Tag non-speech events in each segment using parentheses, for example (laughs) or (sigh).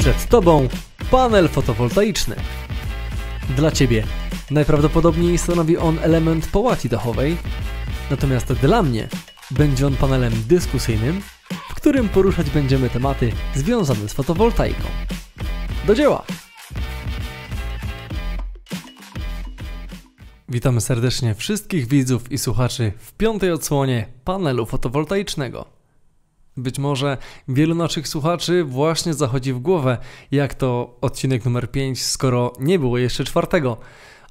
Przed Tobą panel fotowoltaiczny. Dla Ciebie najprawdopodobniej stanowi on element połaci dachowej, natomiast dla mnie będzie on panelem dyskusyjnym, w którym poruszać będziemy tematy związane z fotowoltaiką. Do dzieła! Witamy serdecznie wszystkich widzów i słuchaczy w piątej odsłonie panelu fotowoltaicznego. Być może wielu naszych słuchaczy właśnie zachodzi w głowę, jak to odcinek numer 5, skoro nie było jeszcze czwartego.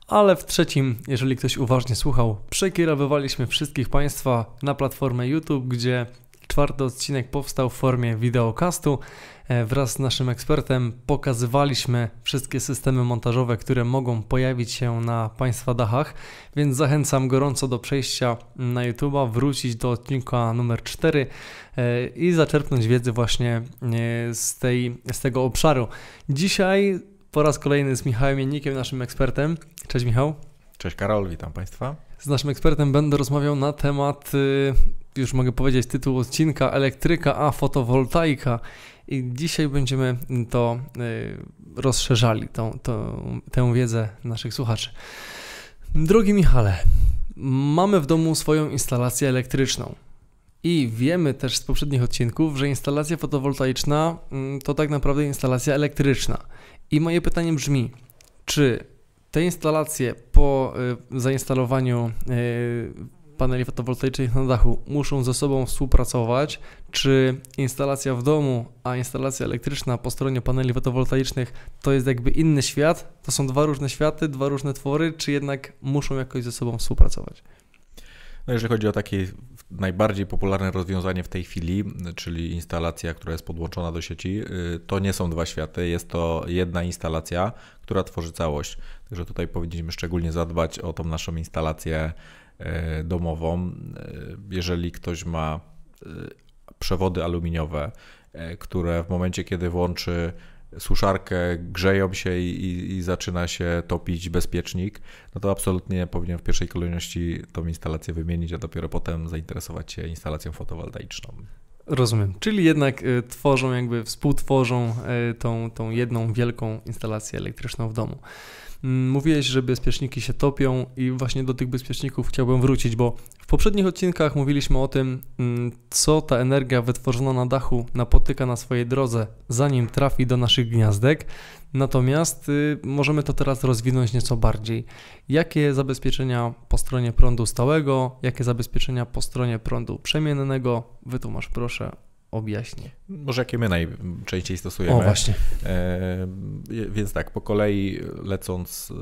Ale w trzecim, jeżeli ktoś uważnie słuchał, przekierowywaliśmy wszystkich Państwa na platformę YouTube, gdzie Czwarty odcinek powstał w formie wideokastu. E, wraz z naszym ekspertem pokazywaliśmy wszystkie systemy montażowe, które mogą pojawić się na Państwa dachach, więc zachęcam gorąco do przejścia na YouTube'a, wrócić do odcinka numer 4 e, i zaczerpnąć wiedzy właśnie e, z, tej, z tego obszaru. Dzisiaj po raz kolejny z Michałem Jennikiem, naszym ekspertem. Cześć Michał. Cześć Karol, witam Państwa. Z naszym ekspertem będę rozmawiał na temat y, już mogę powiedzieć tytuł odcinka elektryka a fotowoltaika i dzisiaj będziemy to y, rozszerzali, tą, tą, tę wiedzę naszych słuchaczy. Drogi Michale, mamy w domu swoją instalację elektryczną. I wiemy też z poprzednich odcinków, że instalacja fotowoltaiczna mm, to tak naprawdę instalacja elektryczna. I moje pytanie brzmi, czy te instalacje po y, zainstalowaniu y, paneli fotowoltaicznych na dachu muszą ze sobą współpracować, czy instalacja w domu, a instalacja elektryczna po stronie paneli fotowoltaicznych to jest jakby inny świat, to są dwa różne światy, dwa różne twory, czy jednak muszą jakoś ze sobą współpracować? No jeżeli chodzi o takie najbardziej popularne rozwiązanie w tej chwili, czyli instalacja, która jest podłączona do sieci, y, to nie są dwa światy, jest to jedna instalacja, która tworzy całość. Także tutaj powinniśmy szczególnie zadbać o tą naszą instalację E, domową. E, jeżeli ktoś ma e, przewody aluminiowe, które w momencie, kiedy włączy suszarkę, grzeją się i, i, zaczyna się topić bezpiecznik, no to absolutnie powinien w pierwszej kolejności tą instalację wymienić, a dopiero potem zainteresować się instalacją fotowoltaiczną. Rozumiem. Czyli jednak tworzą, jakby współtworzą tą, tą jedną wielką instalację elektryczną w domu. Mm, mówiłeś, że bezpieczniki się topią i właśnie do tych bezpieczników chciałbym wrócić, bo w poprzednich odcinkach mówiliśmy o tym, mm, co ta energia wytworzona na dachu napotyka na swojej drodze, zanim trafi do naszych gniazdek. Natomiast y, możemy to teraz rozwinąć nieco bardziej. Jakie zabezpieczenia po stronie prądu stałego, jakie zabezpieczenia po stronie prądu przemiennego? Wytłumacz proszę objaśnię. Może jakie my najczęściej stosujemy. O, właśnie. E, więc tak, po kolei lecąc,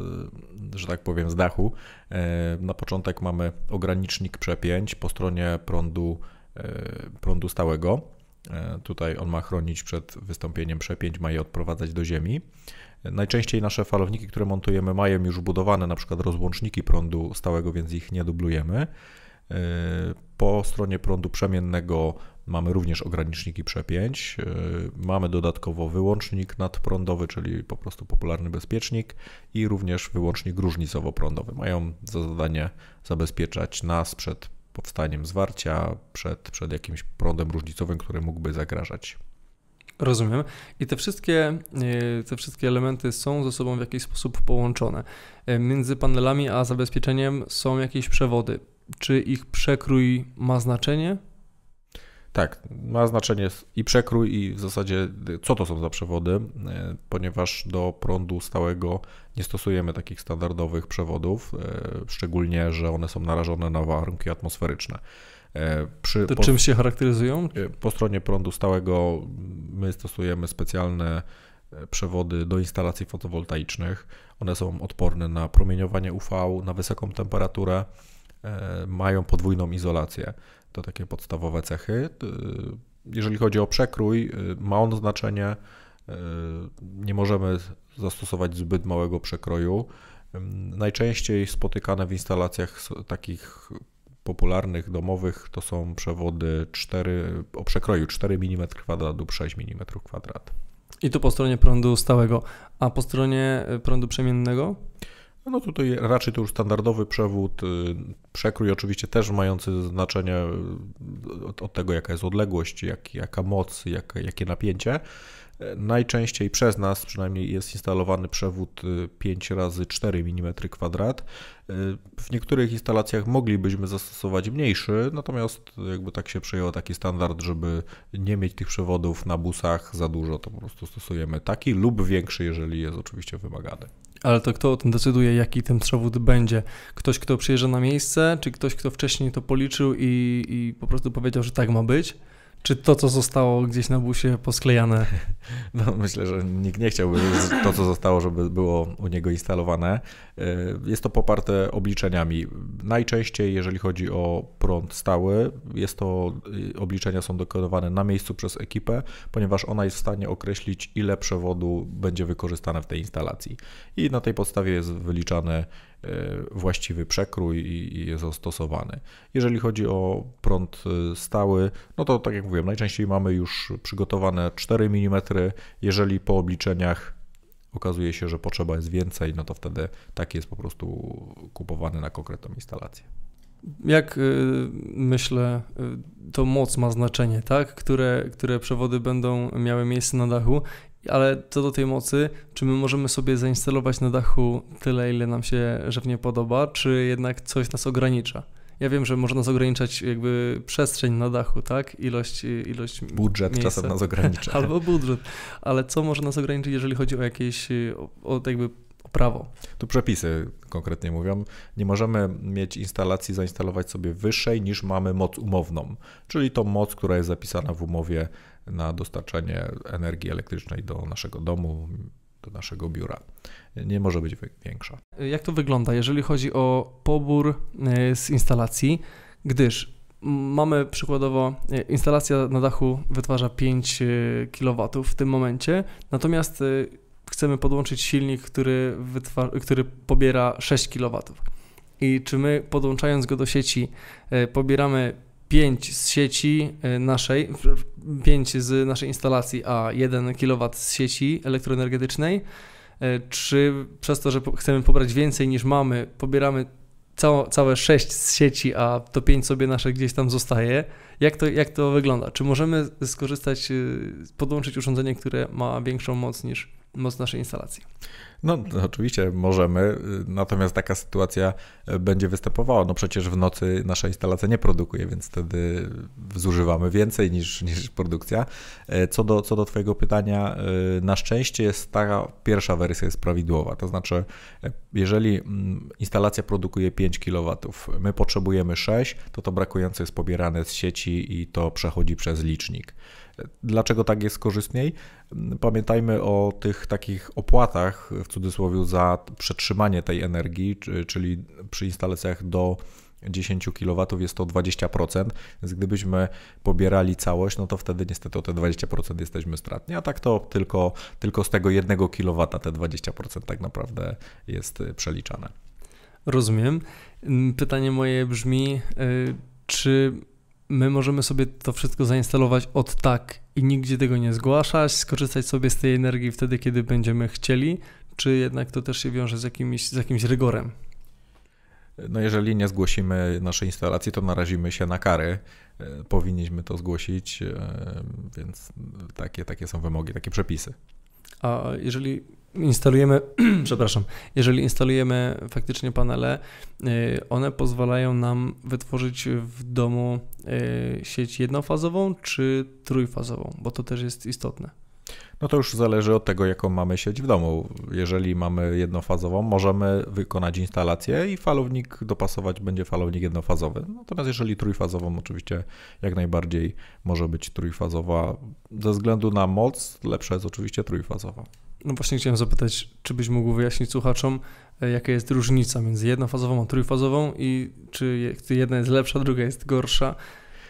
e, że tak powiem, z dachu, e, na początek mamy ogranicznik przepięć po stronie prądu, e, prądu stałego. E, tutaj on ma chronić przed wystąpieniem przepięć, ma je odprowadzać do ziemi. E, najczęściej nasze falowniki, które montujemy, mają już budowane na przykład rozłączniki prądu stałego, więc ich nie dublujemy. E, po stronie prądu przemiennego mamy również ograniczniki przepięć. E, mamy dodatkowo wyłącznik nadprądowy, czyli po prostu popularny bezpiecznik i również wyłącznik różnicowo-prądowy. Mają za zadanie zabezpieczać nas przed powstaniem zwarcia, przed, przed jakimś prądem różnicowym, który mógłby zagrażać. Rozumiem. I te wszystkie, e, te wszystkie elementy są ze sobą w jakiś sposób połączone. Między panelami a zabezpieczeniem są jakieś przewody czy ich przekrój ma znaczenie? Tak, ma znaczenie i przekrój, i w zasadzie y, co to są za przewody, y, ponieważ do prądu stałego nie stosujemy takich standardowych przewodów, y, szczególnie, że one są narażone na warunki atmosferyczne. Przy, to po, czym się charakteryzują? Po stronie prądu stałego my stosujemy specjalne przewody do instalacji fotowoltaicznych. One są odporne na promieniowanie UV, na wysoką temperaturę. E, mają podwójną izolację. To takie podstawowe cechy. E, jeżeli chodzi o przekrój, e, ma on znaczenie. Nie możemy zastosować zbyt małego przekroju. Najczęściej spotykane w instalacjach takich popularnych, domowych to są przewody 4, o przekroju 4 mm2 lub 6 mm2. I tu po stronie prądu stałego, a po stronie prądu przemiennego? No tutaj raczej to już standardowy przewód, y, przekrój oczywiście też mający znaczenie y, od, od tego, jaka jest odległość, jak, jaka moc, jak, jakie napięcie. Y, najczęściej przez nas przynajmniej jest instalowany przewód 5 razy 4 mm2. W niektórych instalacjach moglibyśmy zastosować mniejszy, natomiast jakby tak się przyjął taki standard, żeby nie mieć tych przewodów na busach za dużo, to po prostu stosujemy taki lub większy, jeżeli jest oczywiście wymagany. Ale to kto o tym decyduje, jaki ten przewód będzie? Ktoś, kto przyjeżdża na miejsce, czy ktoś, kto wcześniej to policzył i, i po prostu powiedział, że tak ma być? Czy to, co zostało gdzieś na busie posklejane? (laughs) No, myślę, że nikt nie chciałby to, co zostało, żeby było u niego instalowane. E, jest to poparte obliczeniami. Najczęściej, jeżeli chodzi o prąd stały, jest to e, obliczenia są dokonywane na miejscu przez ekipę, ponieważ ona jest w stanie określić, ile przewodu będzie wykorzystane w tej instalacji. I na tej podstawie jest wyliczany E, właściwy przekrój i jest on stosowany. Jeżeli chodzi o prąd e, stały, no to tak jak mówiłem, najczęściej mamy już przygotowane 4 mm. Jeżeli po obliczeniach okazuje się, że potrzeba jest więcej, no to wtedy taki jest po prostu kupowany na konkretną instalację. Jak e, myślę, to moc ma znaczenie, tak? Które, które przewody będą miały miejsce na dachu ale co do tej mocy, czy my możemy sobie zainstalować na dachu tyle, ile nam się żywnie podoba, czy jednak coś nas ogranicza? Ja wiem, że może nas ograniczać jakby przestrzeń na dachu, tak? Ilość, ilość Budżet miejsca. czasem nas ogranicza. (laughs) Albo budżet. Ale co może nas ograniczyć, jeżeli chodzi o jakieś, o, o jakby prawo. Tu przepisy konkretnie mówią, nie możemy mieć instalacji, zainstalować sobie wyższej niż mamy moc umowną, czyli tą moc, która jest zapisana w umowie na dostarczanie energii elektrycznej do naszego domu, do naszego biura. Nie może być większa. Jak to wygląda, jeżeli chodzi o pobór e, z instalacji, gdyż mamy przykładowo e, instalacja na dachu wytwarza 5 e, kW w tym momencie, natomiast chcemy podłączyć silnik, który, który pobiera 6 kW. I czy my podłączając go do sieci e, pobieramy 5 z sieci e, naszej, 5 z naszej instalacji, a 1 kW z sieci elektroenergetycznej, e, czy przez to, że chcemy pobrać więcej niż mamy, pobieramy całe, całe 6 z sieci, a to 5 sobie nasze gdzieś tam zostaje. Jak to, jak to wygląda? Czy możemy skorzystać, podłączyć urządzenie, które ma większą moc niż moc naszej instalacji. No, no, oczywiście możemy, y, natomiast taka sytuacja y, będzie występowała. No przecież w nocy nasza instalacja nie produkuje, więc wtedy zużywamy więcej niż, (laughs) niż produkcja. E, co do, co do Twojego pytania, y, na szczęście jest taka pierwsza wersja jest prawidłowa. To znaczy, e, jeżeli mm, instalacja produkuje 5 kW, my potrzebujemy 6, to to brakujące jest pobierane z sieci i to przechodzi przez licznik. E, dlaczego tak jest korzystniej? Mm, pamiętajmy o tych takich opłatach w cudzysłowie za przetrzymanie tej energii, czyli przy instalacjach do 10 kW jest to 20%, więc gdybyśmy pobierali całość, no to wtedy niestety o te 20% jesteśmy stratni, a tak to tylko, tylko z tego 1 kW te 20% tak naprawdę jest y, przeliczane. Rozumiem. Mm, pytanie moje brzmi, y, czy my możemy sobie to wszystko zainstalować od tak i nigdzie tego nie zgłaszać, skorzystać sobie z tej energii wtedy, kiedy będziemy chcieli, czy jednak to też się wiąże z jakimś, z jakimś rygorem? No jeżeli nie zgłosimy naszej instalacji, to narazimy się na kary. E, powinniśmy to zgłosić, e, więc takie, takie są wymogi, takie przepisy. A jeżeli instalujemy, (clears throat) przepraszam, jeżeli instalujemy faktycznie panele, e, one pozwalają nam wytworzyć w domu sieć jednofazową czy trójfazową, bo to też jest istotne. No to już zależy od tego, jaką mamy sieć w domu. Jeżeli mamy jednofazową, możemy wykonać instalację i falownik dopasować będzie falownik jednofazowy. Natomiast jeżeli trójfazową, oczywiście jak najbardziej może być trójfazowa. Ze względu na moc, lepsza jest oczywiście trójfazowa. No właśnie chciałem zapytać, czy byś mógł wyjaśnić słuchaczom, e, jaka jest różnica między jednofazową a trójfazową i czy jedna jest lepsza, druga jest gorsza.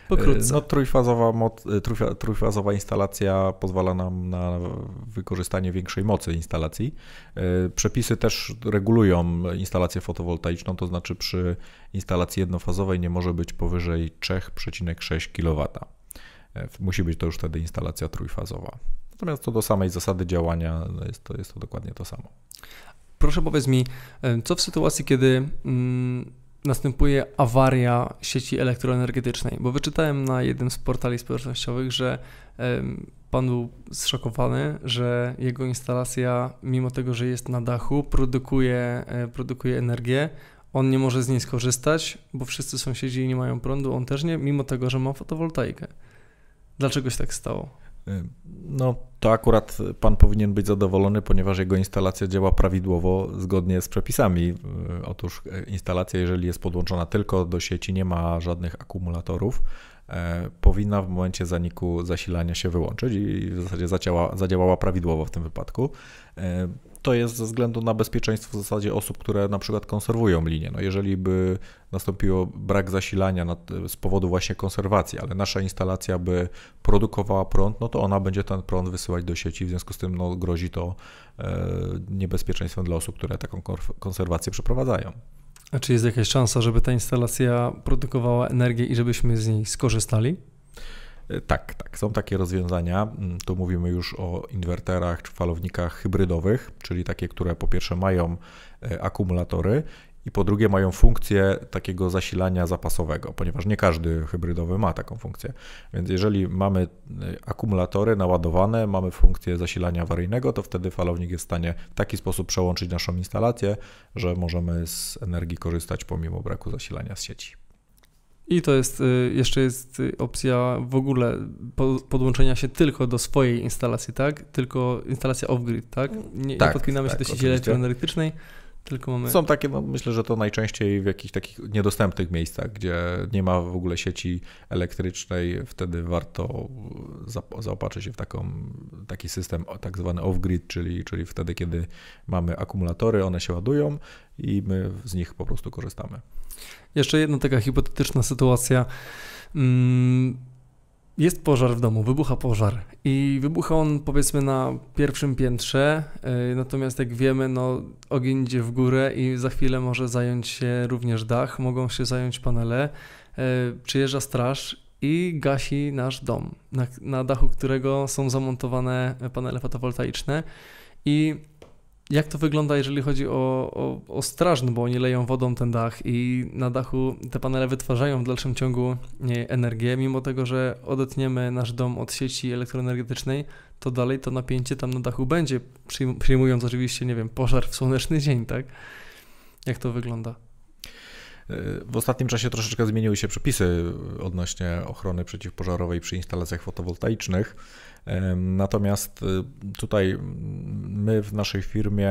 Pokrótce. E, no, trójfazowa, moc, e, trójfazowa instalacja pozwala nam na wykorzystanie większej mocy instalacji. E, przepisy też regulują instalację fotowoltaiczną, to znaczy przy instalacji jednofazowej nie może być powyżej 3,6 kW. Musi być to już wtedy instalacja trójfazowa. Natomiast co do samej zasady działania, no, jest to, jest to dokładnie to samo. Proszę powiedz mi, co w sytuacji, kiedy. Mm, następuje awaria sieci elektroenergetycznej, bo wyczytałem na jednym z portali społecznościowych, że pan był zszokowany, że jego instalacja, mimo tego, że jest na dachu, produkuje, e, produkuje energię. On nie może z niej skorzystać, bo wszyscy sąsiedzi nie mają prądu, on też nie, mimo tego, że ma fotowoltaikę. Dlaczego się tak stało? No, to akurat pan powinien być zadowolony, ponieważ jego instalacja działa prawidłowo zgodnie z przepisami. E, otóż e, instalacja, jeżeli jest podłączona tylko do sieci, nie ma żadnych akumulatorów, e, powinna w momencie zaniku zasilania się wyłączyć i w zasadzie zadziała, zadziałała prawidłowo w tym wypadku to jest ze względu na bezpieczeństwo w zasadzie osób, które na przykład konserwują linię. No jeżeli by nastąpiło brak zasilania z powodu właśnie konserwacji, ale nasza instalacja by produkowała prąd, no to ona będzie ten prąd wysyłać do sieci, w związku z tym no, grozi to e, niebezpieczeństwem dla osób, które taką konserwację przeprowadzają. A czy jest jakaś szansa, żeby ta instalacja produkowała energię i żebyśmy z niej skorzystali? Tak, tak, są takie rozwiązania. Mm, tu mówimy już o inwerterach czy falownikach hybrydowych, czyli takie, które po pierwsze mają e, akumulatory i po drugie mają funkcję takiego zasilania zapasowego, ponieważ nie każdy hybrydowy ma taką funkcję. Więc jeżeli mamy e, akumulatory naładowane, mamy funkcję zasilania awaryjnego, to wtedy falownik jest w stanie w taki sposób przełączyć naszą instalację, że możemy z energii korzystać pomimo braku zasilania z sieci. I to jest, y, jeszcze jest y, opcja w ogóle podłączenia się tylko do swojej instalacji, tak? Tylko instalacja off-grid, tak? Nie, tak, nie podpinamy tak, się do sieci elektroenergetycznej, tylko mamy... Są takie, no, myślę, że to najczęściej w jakichś takich niedostępnych miejscach, gdzie nie ma w ogóle sieci elektrycznej, wtedy warto y, zaopatrzyć się w taką, taki system tak zwany off-grid, czyli, czyli wtedy, kiedy mamy akumulatory, one się ładują i my z nich po prostu korzystamy. Jeszcze jedna taka hipotetyczna sytuacja. Mm, jest pożar w domu, wybucha pożar i wybucha on powiedzmy na pierwszym piętrze, y, natomiast jak wiemy, no, ogień idzie w górę i za chwilę może zająć się również dach, mogą się zająć panele, y, przyjeżdża straż i gasi nasz dom, na, na dachu którego są zamontowane panele fotowoltaiczne i jak to wygląda, jeżeli chodzi o, o, o strażn, bo oni leją wodą ten dach i na dachu te panele wytwarzają w dalszym ciągu e, energię, mimo tego, że odetniemy nasz dom od sieci elektroenergetycznej, to dalej to napięcie tam na dachu będzie, przyjmując oczywiście, nie wiem, pożar w słoneczny dzień, tak? Jak to wygląda? W ostatnim czasie troszeczkę zmieniły się przepisy odnośnie ochrony przeciwpożarowej przy instalacjach fotowoltaicznych. Natomiast y, tutaj my w naszej firmie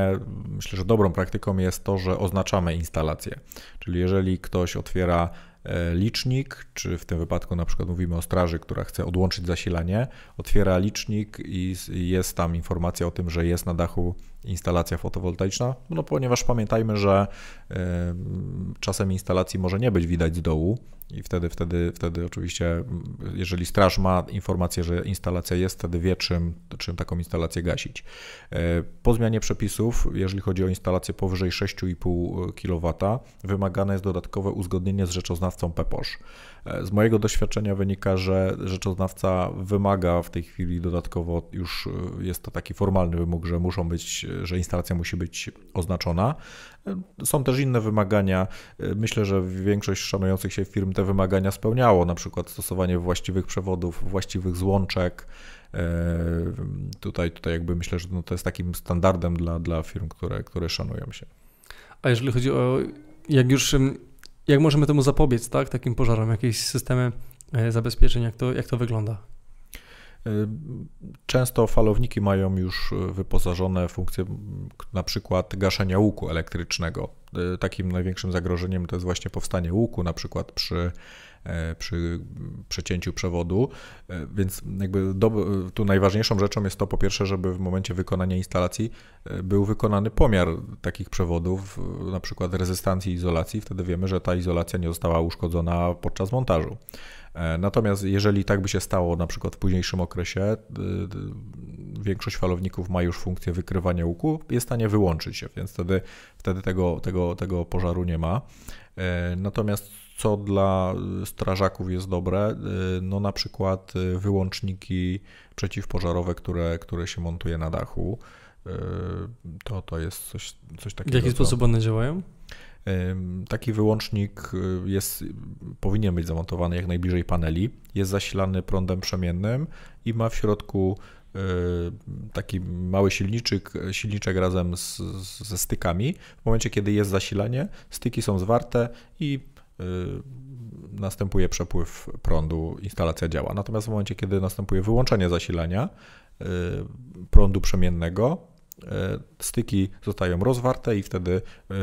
myślę, że dobrą praktyką jest to, że oznaczamy instalację. Czyli jeżeli ktoś otwiera e, licznik, czy w tym wypadku na przykład mówimy o straży, która chce odłączyć zasilanie, otwiera licznik i jest tam informacja o tym, że jest na dachu instalacja fotowoltaiczna? No ponieważ pamiętajmy, że czasem instalacji może nie być widać z dołu i wtedy, wtedy, wtedy oczywiście, mm, jeżeli straż ma informację, że instalacja jest, wtedy wie, czym, czym taką instalację gasić. E, po zmianie przepisów, jeżeli chodzi o instalację powyżej 6,5 kW, wymagane jest dodatkowe uzgodnienie z rzeczoznawcą PEPOSZ. Z mojego doświadczenia wynika, że rzeczoznawca wymaga w tej chwili dodatkowo, już e, jest to taki formalny wymóg, że muszą być e, że instalacja musi być oznaczona. Są też inne wymagania. Myślę, że większość szanujących się firm te wymagania spełniało, na przykład stosowanie właściwych przewodów, właściwych złączek. E, tutaj, tutaj jakby myślę, że no to jest takim standardem dla, dla firm, które, które szanują się. A jeżeli chodzi o, jak już, jak możemy temu zapobiec, tak, takim pożarom, jakieś systemy e, zabezpieczeń, jak to, jak to wygląda? Y, często falowniki mają już y, wyposażone funkcje na przykład gaszenia łuku elektrycznego. Y, takim największym zagrożeniem to jest właśnie powstanie łuku, na przykład przy, e, przy przecięciu przewodu. E, więc jakby do, e, tu najważniejszą rzeczą jest to po pierwsze, żeby w momencie wykonania instalacji był wykonany pomiar takich przewodów, na przykład rezystancji izolacji. Wtedy wiemy, że ta izolacja nie została uszkodzona podczas montażu. E, natomiast jeżeli tak by się stało na przykład w późniejszym okresie, y, y, większość falowników ma już funkcję wykrywania łuku, jest w stanie wyłączyć się, więc wtedy, wtedy tego, tego, tego pożaru nie ma. E, natomiast co dla strażaków jest dobre, y, no na przykład wyłączniki przeciwpożarowe, które, które się montuje na dachu, to, to jest coś, coś takiego. W jaki sposób one działają? Taki wyłącznik y, jest, powinien być zamontowany jak najbliżej paneli. Jest zasilany prądem przemiennym i ma w środku y, taki mały silniczek, silniczek razem z, ze stykami. W momencie, kiedy jest zasilanie, styki są zwarte i y, następuje przepływ prądu, instalacja działa. Natomiast w momencie, kiedy następuje wyłączenie zasilania prądu przemiennego, E, styki zostają rozwarte i wtedy e,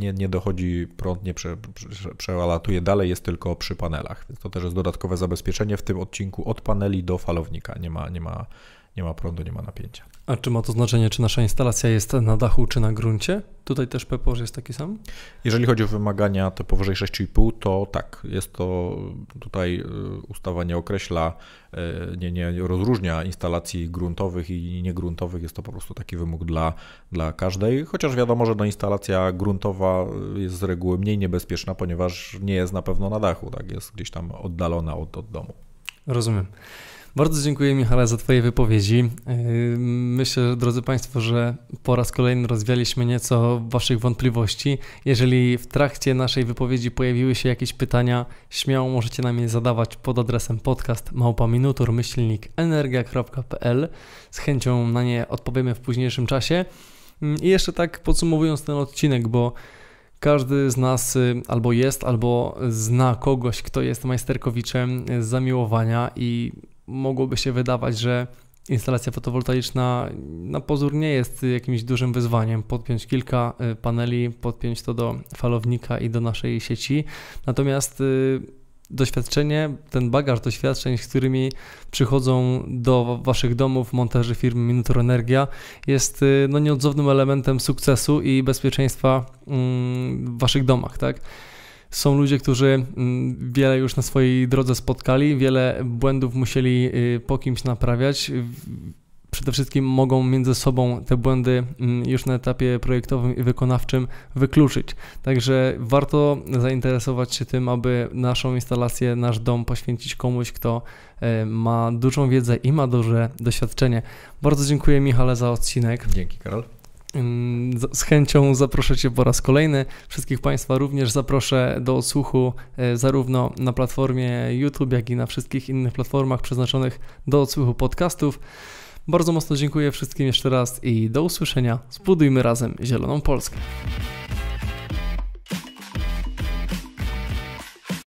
nie, nie dochodzi prąd, nie prze, prze, przelatuje dalej, jest tylko przy panelach. Więc to też jest dodatkowe zabezpieczenie w tym odcinku od paneli do falownika. Nie ma, nie ma nie ma prądu, nie ma napięcia. A czy ma to znaczenie, czy nasza instalacja jest na dachu, czy na gruncie? Tutaj też PPOR jest taki sam? Jeżeli chodzi o wymagania to powyżej 6,5, to tak, jest to tutaj y, ustawa nie określa, y, nie, nie rozróżnia instalacji gruntowych i niegruntowych, jest to po prostu taki wymóg dla, dla każdej, chociaż wiadomo, że no instalacja gruntowa y, jest z reguły mniej niebezpieczna, ponieważ nie jest na pewno na dachu, tak, jest gdzieś tam oddalona od, od domu. Rozumiem. Bardzo dziękuję Michale za Twoje wypowiedzi. Yy, myślę, drodzy Państwo, że po raz kolejny rozwialiśmy nieco Waszych wątpliwości. Jeżeli w trakcie naszej wypowiedzi pojawiły się jakieś pytania, śmiało możecie nam je zadawać pod adresem podcast małpaminutor-energia.pl. Z chęcią na nie odpowiemy w późniejszym czasie. Mm, I jeszcze tak podsumowując ten odcinek, bo każdy z nas y, albo jest, albo zna kogoś, kto jest majsterkowiczem z y, zamiłowania i mogłoby się wydawać, że instalacja fotowoltaiczna na pozór nie jest jakimś dużym wyzwaniem. Podpiąć kilka y, paneli, podpiąć to do falownika i do naszej sieci. Natomiast y, doświadczenie, ten bagaż doświadczeń, z którymi przychodzą do waszych domów monterzy firmy Miniatur Energia, jest y, no, nieodzownym elementem sukcesu i bezpieczeństwa mm, w waszych domach, tak? Są ludzie, którzy mm, wiele już na swojej drodze spotkali, wiele błędów musieli y, po kimś naprawiać. Przede wszystkim mogą między sobą te błędy mm, już na etapie projektowym i wykonawczym wykluczyć. Także warto zainteresować się tym, aby naszą instalację, nasz dom poświęcić komuś, kto e, ma dużą wiedzę i ma duże doświadczenie. Bardzo dziękuję Michale za odcinek. Dzięki Karol. Z chęcią zaproszę Cię po raz kolejny. Wszystkich Państwa również zaproszę do odsłuchu y, zarówno na platformie YouTube, jak i na wszystkich innych platformach przeznaczonych do odsłuchu podcastów. Bardzo mocno dziękuję wszystkim jeszcze raz i do usłyszenia. Zbudujmy razem Zieloną Polskę.